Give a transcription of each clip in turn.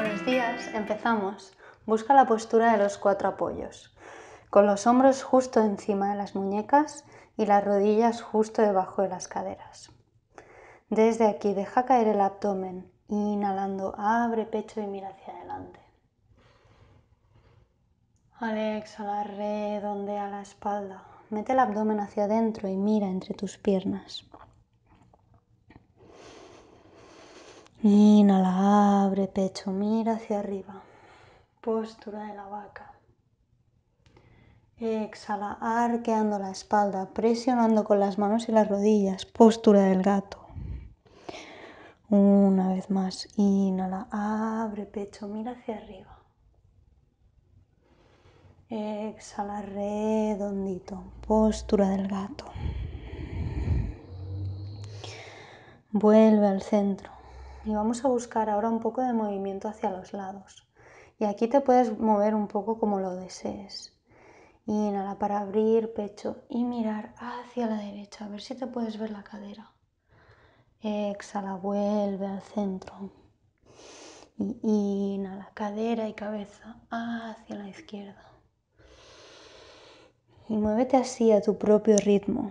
Buenos días, empezamos. Busca la postura de los cuatro apoyos, con los hombros justo encima de las muñecas y las rodillas justo debajo de las caderas. Desde aquí deja caer el abdomen, inhalando, abre pecho y mira hacia adelante. Al exhalar, redondea la espalda, mete el abdomen hacia adentro y mira entre tus piernas. Inhala, abre pecho, mira hacia arriba. Postura de la vaca. Exhala, arqueando la espalda, presionando con las manos y las rodillas. Postura del gato. Una vez más, inhala, abre pecho, mira hacia arriba. Exhala redondito, postura del gato. Vuelve al centro y vamos a buscar ahora un poco de movimiento hacia los lados. Y aquí te puedes mover un poco como lo desees. Inhala para abrir pecho y mirar hacia la derecha, a ver si te puedes ver la cadera. Exhala, vuelve al centro. inhala, cadera y cabeza hacia la izquierda. Y muévete así a tu propio ritmo,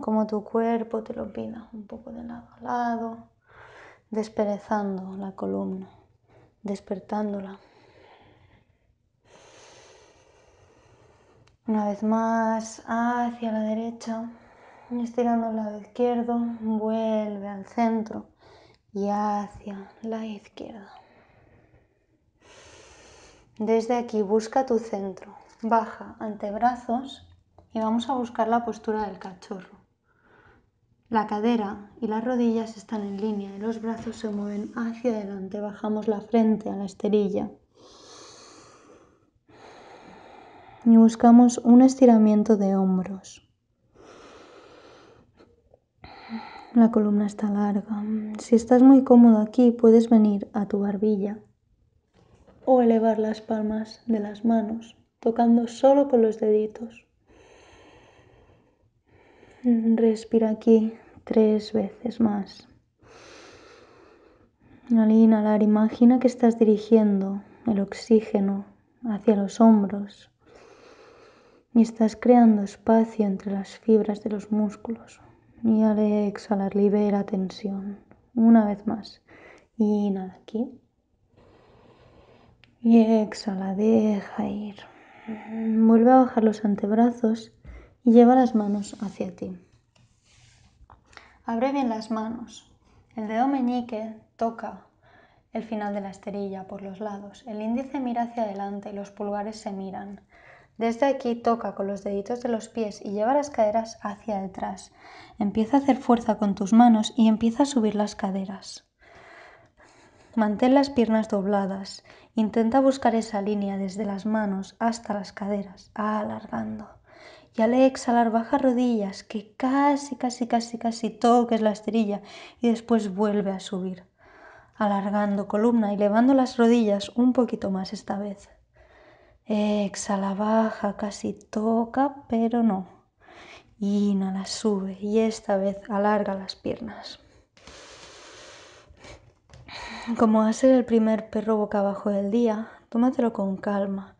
como tu cuerpo te lo pida, un poco de lado a lado desperezando la columna, despertándola. Una vez más hacia la derecha, estirando el lado izquierdo, vuelve al centro y hacia la izquierda. Desde aquí busca tu centro, baja antebrazos y vamos a buscar la postura del cachorro. La cadera y las rodillas están en línea y los brazos se mueven hacia adelante. Bajamos la frente a la esterilla. Y buscamos un estiramiento de hombros. La columna está larga. Si estás muy cómodo aquí, puedes venir a tu barbilla o elevar las palmas de las manos, tocando solo con los deditos. Respira aquí, tres veces más. Al inhalar, imagina que estás dirigiendo el oxígeno hacia los hombros y estás creando espacio entre las fibras de los músculos. Y al exhalar, libera tensión. Una vez más. Inhala aquí. Y exhala, deja ir. Vuelve a bajar los antebrazos y lleva las manos hacia ti. Abre bien las manos. El dedo meñique toca el final de la esterilla por los lados. El índice mira hacia adelante, y los pulgares se miran. Desde aquí toca con los deditos de los pies y lleva las caderas hacia detrás. Empieza a hacer fuerza con tus manos y empieza a subir las caderas. Mantén las piernas dobladas. Intenta buscar esa línea desde las manos hasta las caderas, alargando y al exhalar baja rodillas, que casi, casi, casi, casi toques la esterilla y después vuelve a subir, alargando columna y levando las rodillas un poquito más esta vez. Exhala, baja, casi toca, pero no. Inhala, sube y esta vez alarga las piernas. Como va a ser el primer perro boca abajo del día, tómatelo con calma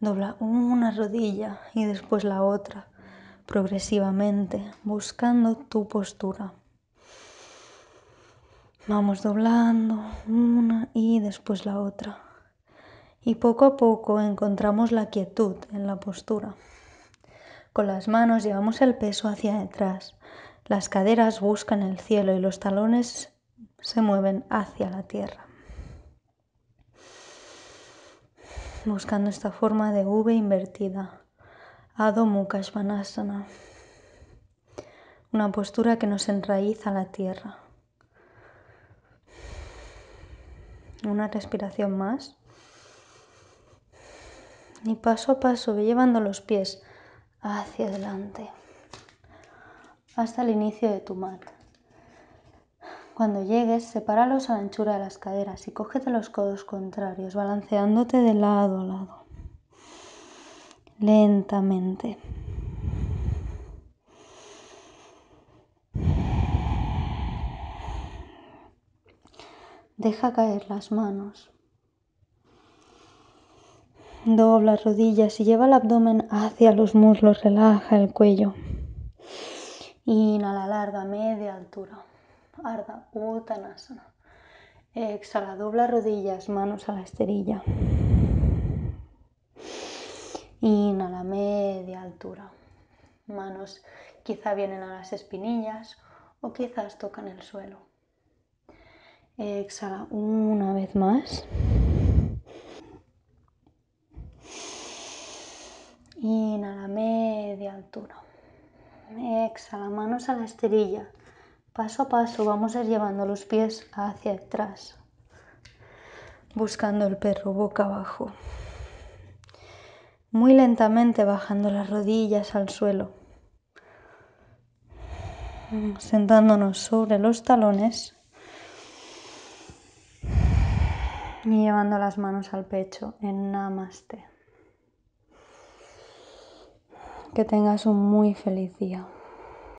Dobla una rodilla y después la otra, progresivamente, buscando tu postura. Vamos doblando una y después la otra. Y poco a poco encontramos la quietud en la postura. Con las manos llevamos el peso hacia detrás. Las caderas buscan el cielo y los talones se mueven hacia la tierra. buscando esta forma de V invertida, Adho Mukha Svanasana, una postura que nos enraiza a la tierra. Una respiración más. Y paso a paso llevando los pies hacia adelante hasta el inicio de tu mat. Cuando llegues, sepáralos a la anchura de las caderas y cógete los codos contrarios, balanceándote de lado a lado. Lentamente. Deja caer las manos. Dobla rodillas y lleva el abdomen hacia los muslos, relaja el cuello. Inhala larga, media altura. Arda Uttanasana. Exhala, dobla rodillas, manos a la esterilla. Inhala, media altura. Manos quizá vienen a las espinillas o quizás tocan el suelo. Exhala una vez más. Inhala, media altura. Exhala, manos a la esterilla. Paso a paso vamos a ir llevando los pies hacia atrás, buscando el perro boca abajo. Muy lentamente bajando las rodillas al suelo. Sentándonos sobre los talones y llevando las manos al pecho en Namaste. Que tengas un muy feliz día.